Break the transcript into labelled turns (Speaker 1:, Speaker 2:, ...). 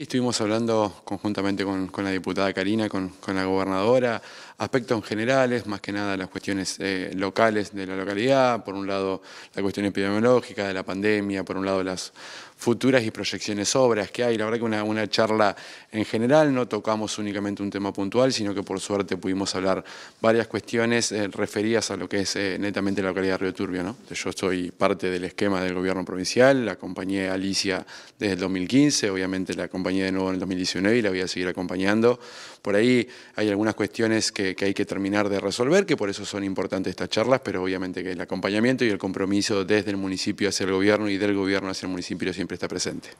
Speaker 1: Estuvimos hablando conjuntamente con, la diputada Karina, con, la gobernadora, aspectos generales, más que nada las cuestiones eh, locales de la localidad, por un lado la cuestión epidemiológica de la pandemia, por un lado las futuras y proyecciones obras que hay. La verdad que una, charla en general, no tocamos únicamente un tema puntual, sino que por suerte pudimos hablar varias cuestiones eh, referidas a lo que es eh, netamente la localidad de Río Turbio. Yo soy parte del esquema del gobierno provincial, la acompañé Alicia desde el 2015, obviamente la compañía de nuevo en el 2019 y la voy a seguir acompañando. Por ahí hay algunas cuestiones que, que hay que terminar de resolver, que por eso son importantes estas charlas, pero obviamente que el acompañamiento y el compromiso desde el municipio hacia el gobierno y del gobierno hacia el municipio siempre está presente.